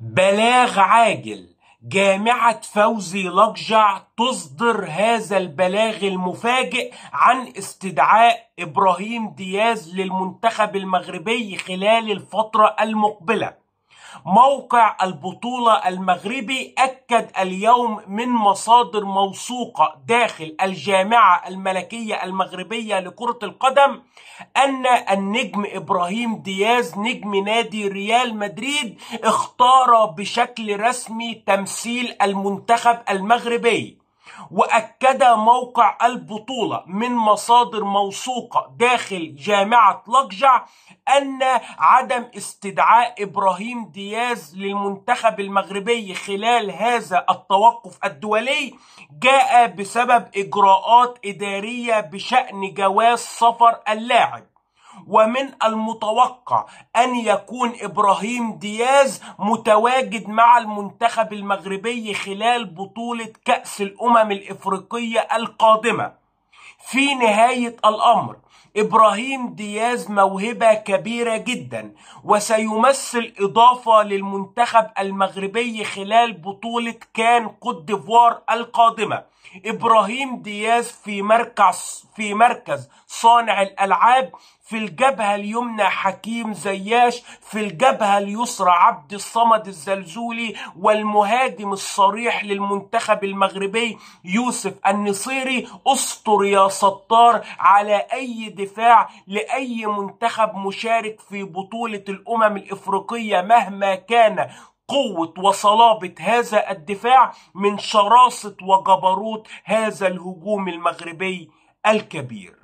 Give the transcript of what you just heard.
بلاغ عاجل جامعة فوزي لقجع تصدر هذا البلاغ المفاجئ عن استدعاء إبراهيم دياز للمنتخب المغربي خلال الفترة المقبلة موقع البطولة المغربي أكد اليوم من مصادر موثوقة داخل الجامعة الملكية المغربية لكرة القدم أن النجم إبراهيم دياز نجم نادي ريال مدريد اختار بشكل رسمي تمثيل المنتخب المغربي وأكد موقع البطولة من مصادر موثوقة داخل جامعة لقجع أن عدم استدعاء إبراهيم دياز للمنتخب المغربي خلال هذا التوقف الدولي جاء بسبب إجراءات إدارية بشأن جواز سفر اللاعب ومن المتوقع أن يكون إبراهيم دياز متواجد مع المنتخب المغربي خلال بطولة كأس الأمم الإفريقية القادمة في نهاية الأمر إبراهيم دياز موهبة كبيرة جدا وسيمثل إضافة للمنتخب المغربي خلال بطولة كان كوت ديفوار القادمة إبراهيم دياز في مركز في مركز صانع الألعاب في الجبهة اليمنى حكيم زياش في الجبهة اليسرى عبد الصمد الزلزولي والمهاجم الصريح للمنتخب المغربي يوسف النصيري اسطر يا ستار على أي دفاع لأي منتخب مشارك في بطولة الأمم الإفريقية مهما كان قوة وصلابة هذا الدفاع من شراسة وجبروت هذا الهجوم المغربي الكبير